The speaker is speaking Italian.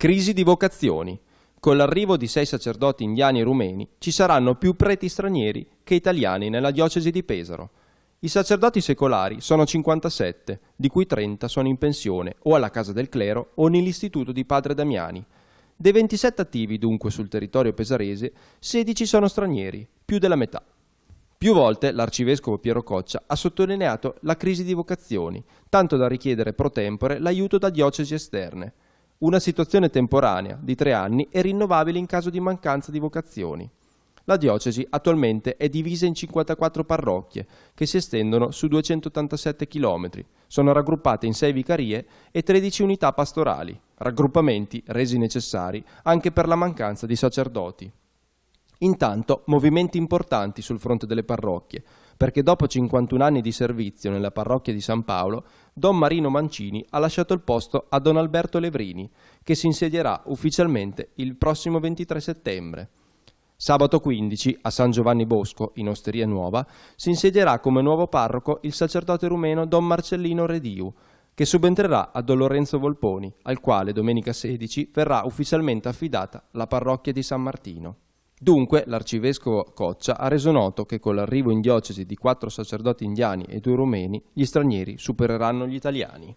Crisi di vocazioni. Con l'arrivo di sei sacerdoti indiani e rumeni ci saranno più preti stranieri che italiani nella diocesi di Pesaro. I sacerdoti secolari sono 57, di cui 30 sono in pensione o alla Casa del Clero o nell'Istituto di Padre Damiani. Dei 27 attivi dunque sul territorio pesarese, 16 sono stranieri, più della metà. Più volte l'arcivescovo Piero Coccia ha sottolineato la crisi di vocazioni, tanto da richiedere pro tempore l'aiuto da diocesi esterne una situazione temporanea di tre anni e rinnovabile in caso di mancanza di vocazioni. La diocesi attualmente è divisa in 54 parrocchie che si estendono su 287 km, sono raggruppate in 6 vicarie e 13 unità pastorali, raggruppamenti resi necessari anche per la mancanza di sacerdoti. Intanto movimenti importanti sul fronte delle parrocchie, perché dopo 51 anni di servizio nella parrocchia di San Paolo, Don Marino Mancini ha lasciato il posto a Don Alberto Levrini, che si insedierà ufficialmente il prossimo 23 settembre. Sabato 15, a San Giovanni Bosco, in Osteria Nuova, si insedierà come nuovo parroco il sacerdote rumeno Don Marcellino Rediu, che subentrerà a Don Lorenzo Volponi, al quale domenica 16 verrà ufficialmente affidata la parrocchia di San Martino. Dunque l'arcivescovo Coccia ha reso noto che con l'arrivo in diocesi di quattro sacerdoti indiani e due rumeni gli stranieri supereranno gli italiani.